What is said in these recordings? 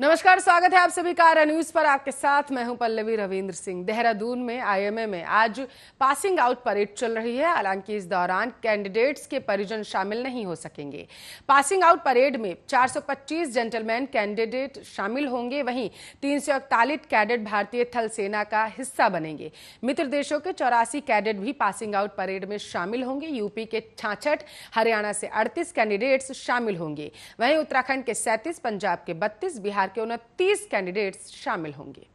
नमस्कार स्वागत है आप सभी का आरा न्यूज पर आपके साथ मैं हूं पल्लवी रविंद्र सिंह देहरादून में आईएमए में आज पासिंग आउट परेड चल रही है हालांकि इस दौरान कैंडिडेट्स के परिजन शामिल नहीं हो सकेंगे पासिंग आउट परेड में 425 जेंटलमैन कैंडिडेट शामिल होंगे वहीं तीन कैडेट भारतीय थल सेना का हिस्सा बनेंगे मित्र देशों के चौरासी कैडेट भी पासिंग आउट परेड में शामिल होंगे यूपी के छाछठ हरियाणा से अड़तीस कैंडिडेट्स शामिल होंगे वहीं उत्तराखंड के सैंतीस पंजाब के बत्तीस बिहार बिहार के उनतीस कैंडिडेट्स शामिल होंगे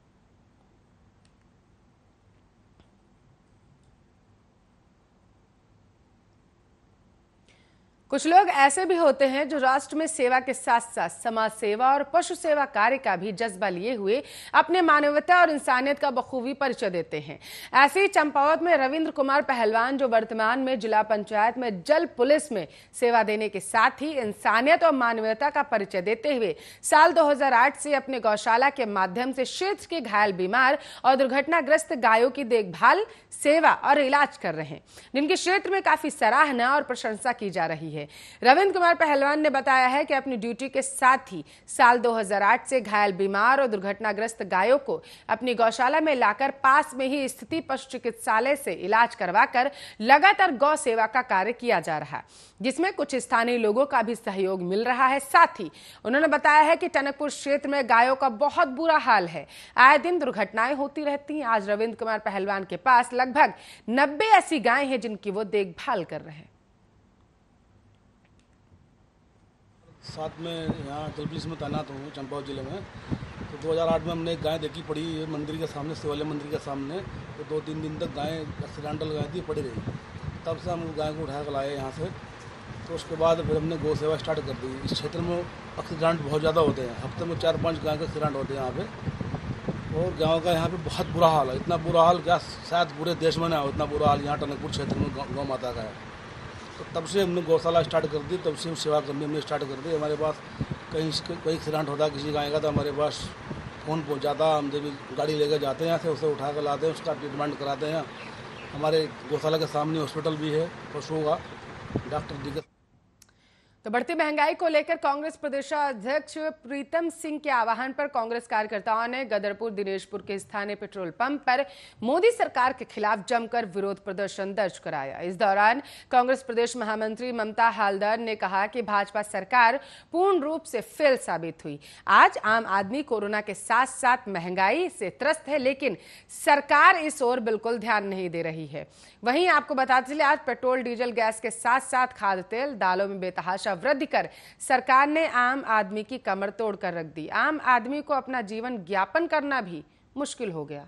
कुछ लोग ऐसे भी होते हैं जो राष्ट्र में सेवा के साथ साथ समाज सेवा और पशु सेवा कार्य का भी जज्बा लिए हुए अपने मानवता और इंसानियत का बखूबी परिचय देते हैं ऐसे ही चंपावत में रविंद्र कुमार पहलवान जो वर्तमान में जिला पंचायत में जल पुलिस में सेवा देने के साथ ही इंसानियत और मानवीयता का परिचय देते हुए साल दो से अपने गौशाला के माध्यम से क्षेत्र के घायल बीमार और दुर्घटनाग्रस्त गायों की देखभाल सेवा और इलाज कर रहे हैं जिनकी क्षेत्र में काफी सराहना और प्रशंसा की जा रही है है रविंद्र कुमार पहलवान ने बताया है कि अपनी ड्यूटी के साथ ही साल 2008 से घायल बीमार और दुर्घटनाग्रस्त गायों को अपनी गौशाला में लाकर पास में ही स्थिति पशु चिकित्सालय से इलाज करवाकर लगातार गौ सेवा का कार्य किया जा रहा जिसमें कुछ स्थानीय लोगों का भी सहयोग मिल रहा है साथ ही उन्होंने बताया है कि टनकपुर क्षेत्र में गायों का बहुत बुरा हाल है आए दिन दुर्घटनाएं होती रहती हैं आज रविंद्र कुमार पहलवान के पास लगभग नब्बे ऐसी गायें हैं जिनकी वो देखभाल कर रहे हैं साथ में यहाँ पुलिस में तैनात हूँ चंपावत जिले में तो 2008 में हमने एक गाय देखी पड़ी है मंदिर के सामने शिवालय मंदिर के सामने तो दो तीन दिन तक गाय एक्सीडेंटल गाय थी पड़ी रही तब से हम उस गाय को उठा कर लाए यहाँ से तो उसके बाद फिर हमने गौ सेवा स्टार्ट कर दी इस क्षेत्र में एक्सीडेंट बहुत ज़्यादा होते हैं हफ्ते में चार पाँच गाय के एक्सीडेंट होते हैं यहाँ पर और गाँव का यहाँ पर बहुत बुरा हाल है इतना बुरा हाल क्या शायद पूरे देश में ना हो इतना बुरा हाल यहाँ टनकपुर क्षेत्र में गौ माता का है तो तब से हमने गौशाला स्टार्ट कर दी तब से हम सेवा करनी हमने स्टार्ट कर दी हमारे पास कहीं कोई एक्सीडेंट होता किसी गाय का तो हमारे पास फ़ोन पहुँच जाता हम जब गाड़ी लेकर जाते हैं यहाँ तो से उसे उठा कर लाते हैं उसका ट्रीटमेंट कराते हैं हमारे गौशाला के सामने हॉस्पिटल भी है पशुओं का डॉक्टर दिग्गज तो बढ़ती महंगाई को लेकर कांग्रेस प्रदेशाध्यक्ष प्रीतम सिंह के आह्वान पर कांग्रेस कार्यकर्ताओं ने गदरपुर दिनेशपुर के स्थानीय पेट्रोल पंप पर मोदी सरकार के खिलाफ जमकर विरोध प्रदर्शन दर्ज कराया इस दौरान कांग्रेस प्रदेश महामंत्री ममता हालदर ने कहा कि भाजपा सरकार पूर्ण रूप से फेल साबित हुई आज आम आदमी कोरोना के साथ साथ महंगाई से त्रस्त है लेकिन सरकार इस ओर बिल्कुल ध्यान नहीं दे रही है वहीं आपको बताते चले आज पेट्रोल डीजल गैस के साथ साथ खाद्य तेल दालों में बेतहाशा वृद्धि कर सरकार ने आम आदमी की कमर तोड़ कर रख दी आम आदमी को अपना जीवन ज्ञापन करना भी मुश्किल हो गया